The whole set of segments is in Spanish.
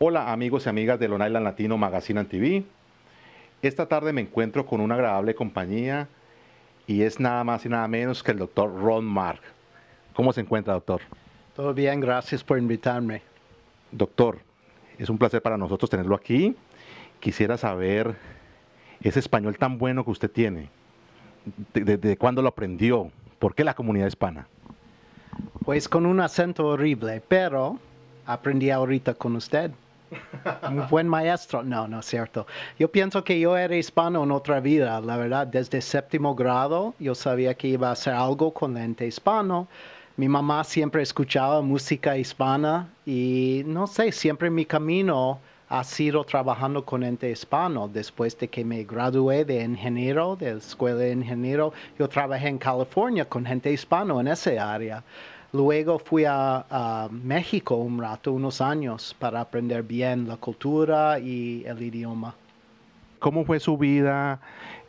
Hola amigos y amigas de Long Island Latino Magazine TV. Esta tarde me encuentro con una agradable compañía y es nada más y nada menos que el doctor Ron Mark. ¿Cómo se encuentra, doctor? Todo bien, gracias por invitarme. Doctor, es un placer para nosotros tenerlo aquí. Quisiera saber ese español tan bueno que usted tiene. ¿Desde cuándo lo aprendió? ¿Por qué la comunidad hispana? Pues con un acento horrible, pero aprendí ahorita con usted un buen maestro. No, no es cierto. Yo pienso que yo era hispano en otra vida, la verdad. Desde séptimo grado yo sabía que iba a hacer algo con gente hispano. Mi mamá siempre escuchaba música hispana y no sé, siempre mi camino ha sido trabajando con gente hispano. Después de que me gradué de ingeniero, de escuela de ingeniero, yo trabajé en California con gente hispano en esa área. Luego fui a, México un rato, unos años, para aprender bien la cultura y el idioma. ¿Cómo fue su vida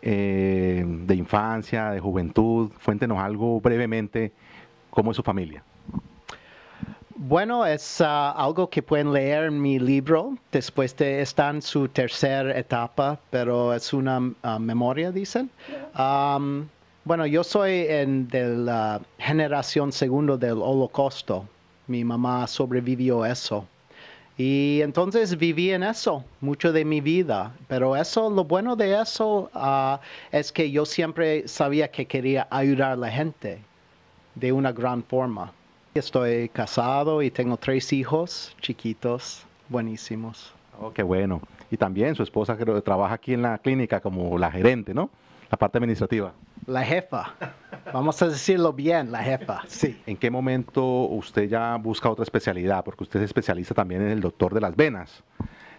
eh, de infancia, de juventud? Cuéntenos algo brevemente, ¿cómo es su familia? Bueno, es ah, algo que pueden leer en mi libro. Después de está en su tercera etapa, pero es una ah, memoria, dicen. Bueno, yo soy en, de la generación segundo del holocausto. Mi mamá sobrevivió eso. Y entonces viví en eso mucho de mi vida. Pero eso, lo bueno de eso ah, es que yo siempre sabía que quería ayudar a la gente de una gran forma. Estoy casado y tengo tres hijos chiquitos, buenísimos. Oh, qué bueno. Y también su esposa trabaja aquí en la clínica como la gerente, ¿no? La parte administrativa. La jefa. Vamos a decirlo bien, la jefa, sí. ¿En qué momento usted ya busca otra especialidad? Porque usted es especialista también en el doctor de las venas.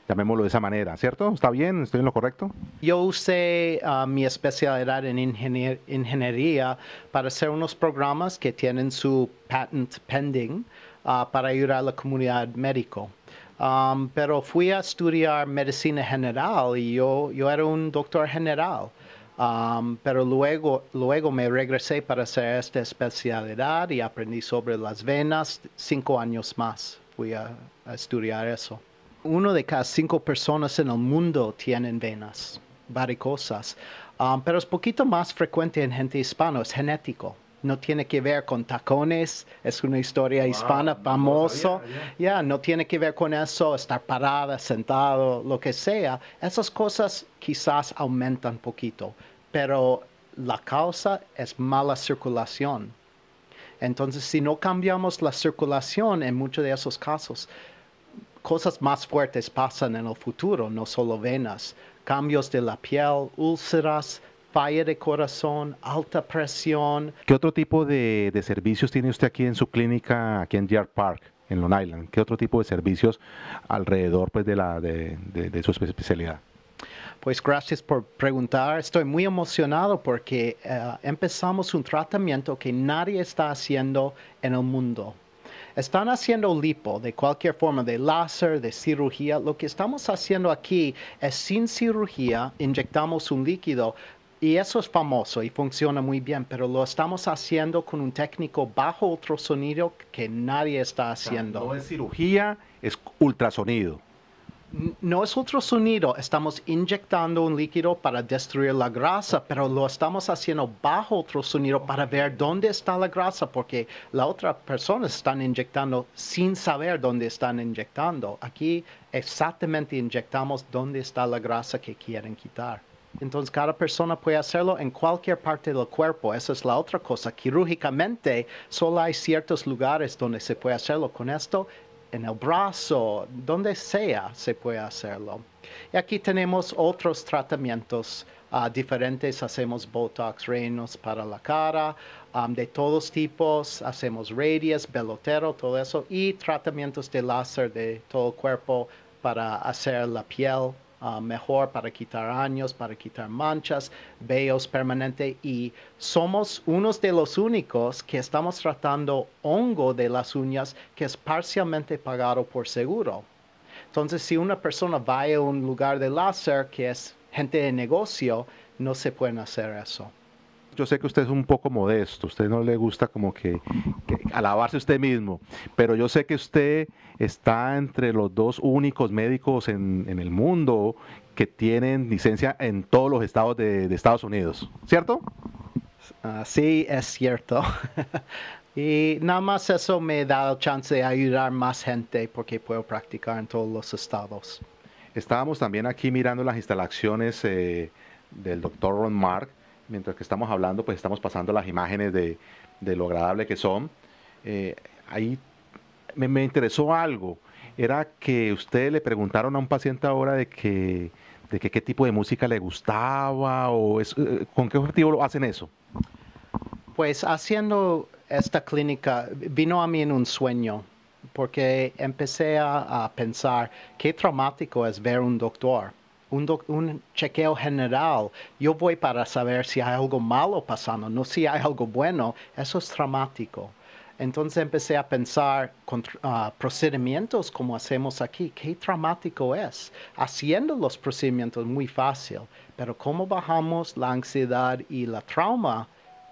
Llamémoslo de esa manera, ¿cierto? ¿Está bien? ¿Estoy en lo correcto? Yo usé ah, mi especialidad en ingeniería para hacer unos programas que tienen su patent pending ah, para ayudar a la comunidad médico. Um, pero fui a estudiar medicina general y yo, yo era un doctor general pero luego, luego me regresé para hacer esta especialidad y aprendí sobre las venas. Cinco años más fui a, estudiar eso. Uno de cada cinco personas en el mundo tienen venas varicosas, cosas. pero es poquito más frecuente en gente hispana, es genético no tiene que ver con tacones, es una historia hispana famosa, ya, no tiene que ver con eso, estar parada, sentado, lo que sea. Esas cosas quizás aumentan poquito, pero la causa es mala circulación. Entonces, si no cambiamos la circulación en muchos de esos casos, cosas más fuertes pasan en el futuro, no solo venas, cambios de la piel, úlceras, falla de corazón, alta presión. ¿Qué otro tipo de, servicios tiene usted aquí en su clínica, aquí en Deer Park? en Long Island? ¿Qué otro tipo de servicios alrededor pues, de, la, de, su especialidad? Pues gracias por preguntar. Estoy muy emocionado porque eh, empezamos un tratamiento que nadie está haciendo en el mundo. Están haciendo lipo de cualquier forma, de láser, de cirugía. Lo que estamos haciendo aquí es sin cirugía, inyectamos un líquido y eso es famoso y funciona muy bien, pero lo estamos haciendo con un técnico bajo ultrasonido que nadie está haciendo. no es cirugía, es ultrasonido. No es ultrasonido, estamos inyectando un líquido para destruir la grasa, pero lo estamos haciendo bajo ultrasonido para ver dónde está la grasa, porque la otra persona está inyectando sin saber dónde están inyectando. Aquí exactamente inyectamos dónde está la grasa que quieren quitar. Entonces cada persona puede hacerlo en cualquier parte del cuerpo. Esa es la otra cosa. Quirúrgicamente solo hay ciertos lugares donde se puede hacerlo. Con esto, en el brazo, donde sea, se puede hacerlo. Y aquí tenemos otros tratamientos ah, diferentes. Hacemos Botox, reinos para la cara, ah, de todos tipos. Hacemos radius, belotero, todo eso. Y tratamientos de láser de todo el cuerpo para hacer la piel Ah, mejor para quitar años, para quitar manchas, vellos permanente. y somos unos de los únicos que estamos tratando hongo de las uñas que es parcialmente pagado por seguro. Entonces, si una persona va a un lugar de láser que es gente de negocio, no se pueden hacer eso yo sé que usted es un poco modesto, usted no le gusta como que, alabarse alabarse usted mismo, pero yo sé que usted está entre los dos únicos médicos en, el mundo que tienen licencia en todos los estados de, Estados Unidos, ¿cierto? Ah, sí, es cierto. y nada más eso me da chance de ayudar más gente porque puedo practicar en todos los estados. Estábamos también aquí mirando las instalaciones eh, del doctor Ron Mark mientras que estamos hablando, pues estamos pasando las imágenes de, lo agradable que son. Eh, ahí me, interesó algo. Era que ustedes le preguntaron a un paciente ahora de qué tipo de música le gustaba o eh, con qué objetivo lo hacen eso. Pues haciendo esta clínica vino a mí en un sueño porque empecé a, a pensar qué traumático es ver un doctor un, chequeo general, yo voy para saber si hay algo malo pasando, no si hay algo bueno, eso es traumático. Entonces empecé a pensar con ah, procedimientos como hacemos aquí, qué traumático es. Haciendo los procedimientos muy fácil, pero cómo bajamos la ansiedad y la trauma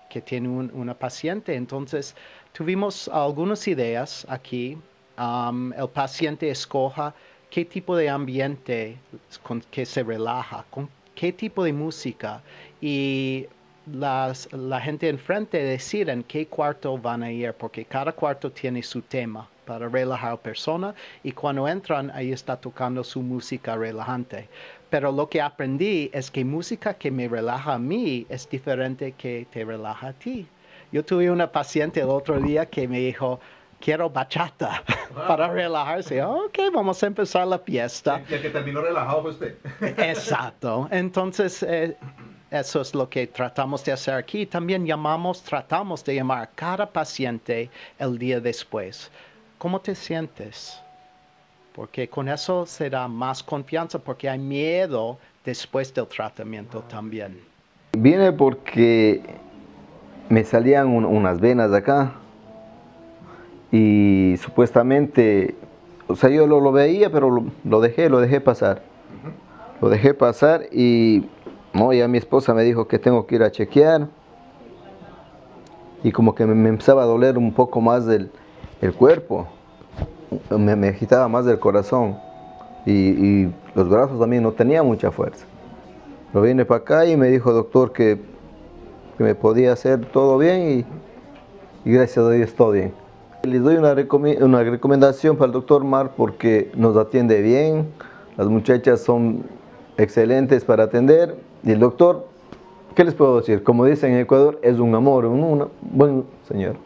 que tiene una paciente. Entonces tuvimos algunas ideas aquí. el paciente escoja qué tipo de ambiente con que se relaja, con qué tipo de música y las, la gente enfrente decide en qué cuarto van a ir, porque cada cuarto tiene su tema para relajar a la persona y cuando entran ahí está tocando su música relajante. Pero lo que aprendí es que música que me relaja a mí es diferente que te relaja a ti. Yo tuve una paciente el otro día que me dijo, quiero bachata para relajarse. Ok, vamos a empezar la fiesta. El, que terminó relajado fue usted. Exacto. Entonces, eh, eso es lo que tratamos de hacer aquí. También llamamos, tratamos de llamar a cada paciente el día después. ¿Cómo te sientes? Porque con eso se da más confianza, porque hay miedo después del tratamiento ah. también. Viene porque me salían unas venas acá y supuestamente, o sea, yo lo, veía, pero lo, dejé, lo dejé pasar. Lo dejé pasar y no, ya mi esposa me dijo que tengo que ir a chequear. Y como que me, empezaba a doler un poco más del, el cuerpo, me, agitaba más del corazón y, los brazos también no tenía mucha fuerza. Lo vine para acá y me dijo doctor que, me podía hacer todo bien y gracias a Dios todo bien. Les doy una, recomendación para el doctor Mar porque nos atiende bien, las muchachas son excelentes para atender y el doctor, ¿qué les puedo decir? Como dicen en Ecuador, es un amor, un, buen señor.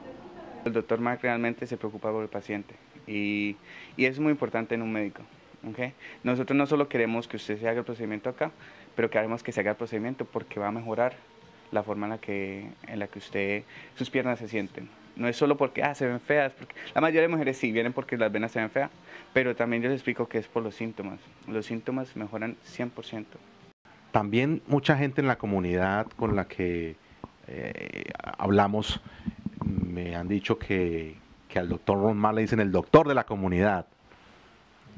El doctor Mark realmente se preocupa por el paciente y, es muy importante en un médico. Nosotros no solo queremos que usted se haga el procedimiento acá, pero queremos que se haga el procedimiento porque va a mejorar la forma en la que, en la que usted, sus piernas se sienten. No es solo porque, ah, se ven feas. Porque... La mayoría de mujeres sí vienen porque las venas se ven feas, pero también yo les explico que es por los síntomas. Los síntomas mejoran 100%. También mucha gente en la comunidad con la que eh, hablamos me han dicho que, que al doctor Ron le dicen el doctor de la comunidad.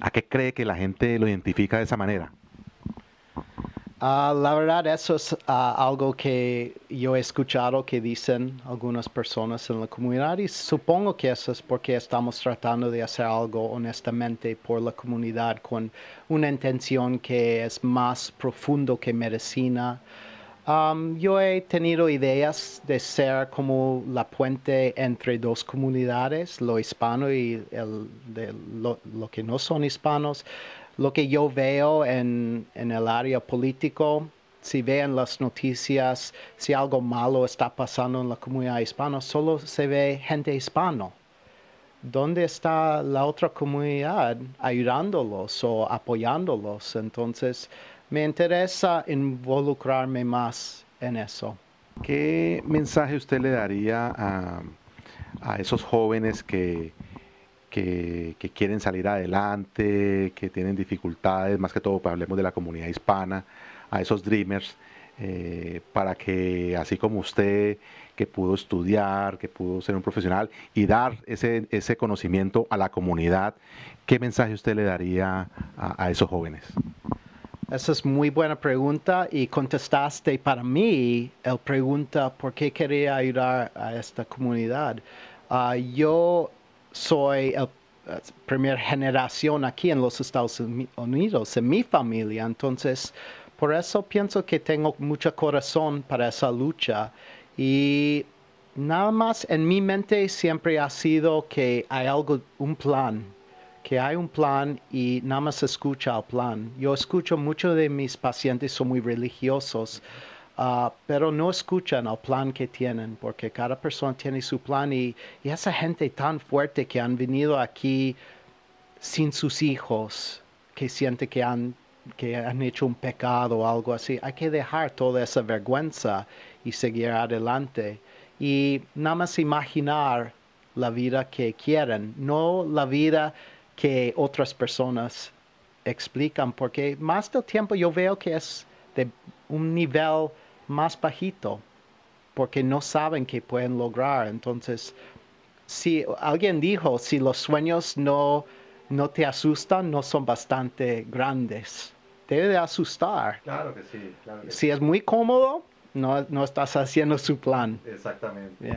¿A qué cree que la gente lo identifica de esa manera? Ah, la verdad, eso es ah, algo que yo he escuchado que dicen algunas personas en la comunidad y supongo que eso es porque estamos tratando de hacer algo honestamente por la comunidad con una intención que es más profundo que medicina. yo he tenido ideas de ser como la puente entre dos comunidades, lo hispano y el, de lo que no son hispanos lo que yo veo en, el área político, si vean las noticias, si algo malo está pasando en la comunidad hispana, solo se ve gente hispano. ¿Dónde está la otra comunidad ayudándolos o apoyándolos? Entonces, me interesa involucrarme más en eso. ¿Qué mensaje usted le daría a esos jóvenes que, que, quieren salir adelante, que tienen dificultades, más que todo pues, hablemos de la comunidad hispana, a esos dreamers, eh, para que así como usted, que pudo estudiar, que pudo ser un profesional y dar ese, ese conocimiento a la comunidad, ¿qué mensaje usted le daría a, esos jóvenes? Esa es muy buena pregunta y contestaste para mí la pregunta por qué quería ayudar a esta comunidad. Ah, yo soy la eh, eh, primera generación aquí en los Estados Unidos, en mi familia. Entonces, por eso pienso que tengo mucho corazón para esa lucha. Y nada más en mi mente siempre ha sido que hay algo, un plan, que hay un plan y nada más escucha al plan. Yo escucho muchos de mis pacientes, son muy religiosos. Ah, pero no escuchan al plan que tienen, porque cada persona tiene su plan y, esa gente tan fuerte que han venido aquí sin sus hijos, que siente que han que han hecho un pecado o algo así. Hay que dejar toda esa vergüenza y seguir adelante. Y nada más imaginar la vida que quieren, no la vida que otras personas explican, porque más del tiempo yo veo que es de un nivel más bajito porque no saben que pueden lograr. Entonces, si alguien dijo, si los sueños no, no te asustan, no son bastante grandes. Debe de asustar. Claro que sí. si es muy cómodo, no, no, estás haciendo su plan. Exactamente.